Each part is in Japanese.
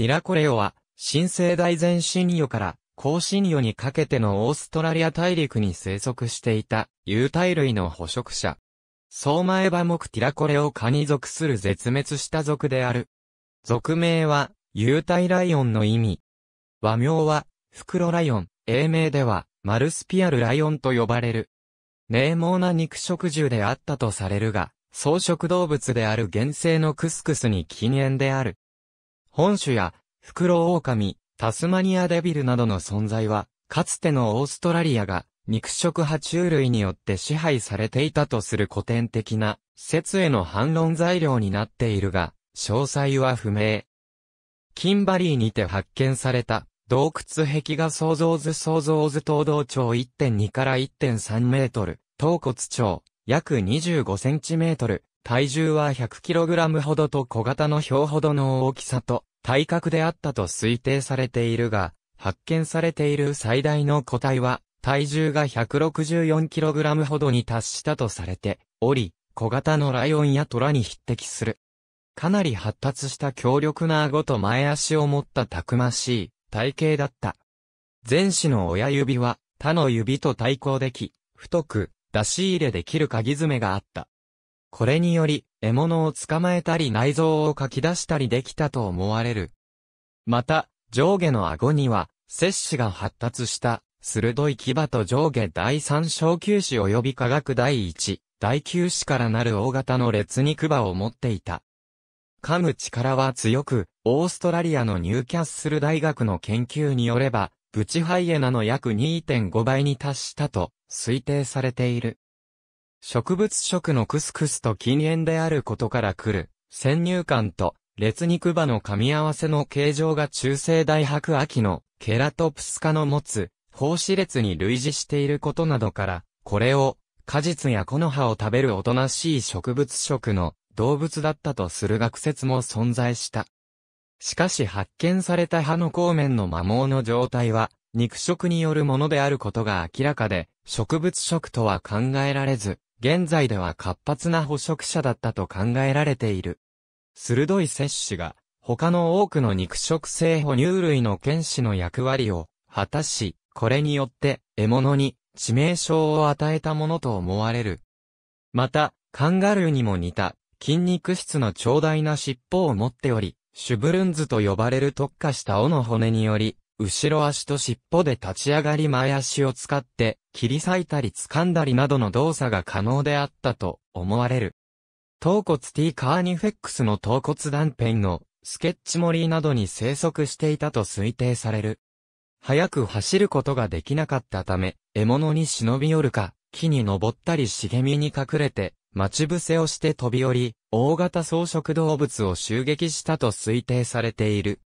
ディラコレオは、新生代前新魚から後新魚にかけてのオーストラリア大陸に生息していた、有体類の捕食者。相前馬目ティラコレオ科に属する絶滅した族である。属名は、有体ライオンの意味。和名は、フクロライオン、英名では、マルスピアルライオンと呼ばれる。冷猛な肉食獣であったとされるが、草食動物である原生のクスクスに禁煙である。本種や、フクロオオカミ、タスマニアデビルなどの存在は、かつてのオーストラリアが、肉食爬虫類によって支配されていたとする古典的な説への反論材料になっているが、詳細は不明。キンバリーにて発見された洞窟壁画創造図創造図東道長1.2から1.3メートル、頭骨長約25センチメートル、体重は 100kg ほどと小型の表ほどの大きさと体格であったと推定されているが、発見されている最大の個体は、体重が 164kg ほどに達したとされており、小型のライオンや虎に匹敵する。かなり発達した強力な顎と前足を持ったたくましい体型だった。前肢の親指は他の指と対抗でき、太く出し入れできる鍵爪があった。これにより、獲物を捕まえたり内臓をかき出したりできたと思われる。また、上下の顎には、摂氏が発達した、鋭い牙と上下第三小球種及び科学第一、第九種からなる大型の列肉歯を持っていた。噛む力は強く、オーストラリアのニューキャッスル大学の研究によれば、ブチハイエナの約2.5倍に達したと推定されている。植物食のクスクスと禁煙であることから来る、先入観と、列肉場の噛み合わせの形状が中世大白秋のケラトプス科の持つ、胞子列に類似していることなどから、これを、果実や木の葉を食べるおとなしい植物食の動物だったとする学説も存在した。しかし発見された葉の光面の摩耗の状態は、肉食によるものであることが明らかで、植物食とは考えられず、現在では活発な捕食者だったと考えられている。鋭い摂取が、他の多くの肉食性哺乳類の剣士の役割を果たし、これによって獲物に致命傷を与えたものと思われる。また、カンガルーにも似た筋肉質の長大な尻尾を持っており、シュブルンズと呼ばれる特化した尾の骨により、後ろ足と尻尾で立ち上がり前足を使って、切り裂いたり掴んだりなどの動作が可能であったと思われる。頭骨 T カーニフェックスの頭骨断片のスケッチモリーなどに生息していたと推定される。早く走ることができなかったため、獲物に忍び寄るか、木に登ったり茂みに隠れて、待ち伏せをして飛び降り、大型草食動物を襲撃したと推定されている。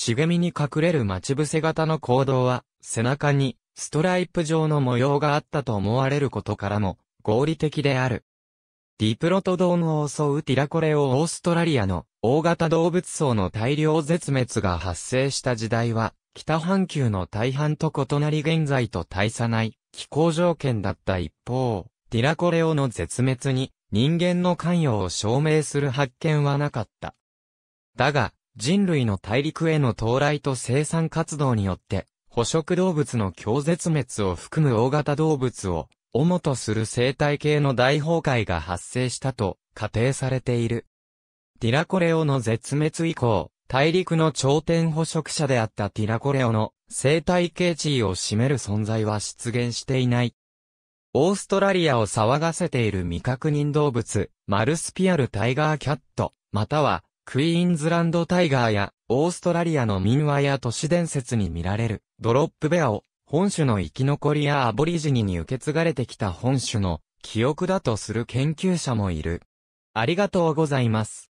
茂みに隠れる待ち伏せ型の行動は、背中にストライプ状の模様があったと思われることからも、合理的である。ディプロトドーンを襲うティラコレオオーストラリアの大型動物層の大量絶滅が発生した時代は、北半球の大半と異なり現在と大差ない気候条件だった一方、ティラコレオの絶滅に人間の関与を証明する発見はなかった。だが、人類の大陸への到来と生産活動によって、捕食動物の強絶滅を含む大型動物を、主とする生態系の大崩壊が発生したと仮定されている。ティラコレオの絶滅以降、大陸の頂点捕食者であったティラコレオの生態系地位を占める存在は出現していない。オーストラリアを騒がせている未確認動物、マルスピアルタイガーキャット、またはクイーンズランドタイガーや、オーストラリアの民話や都市伝説に見られる、ドロップベアを、本種の生き残りやアボリジニに受け継がれてきた本種の、記憶だとする研究者もいる。ありがとうございます。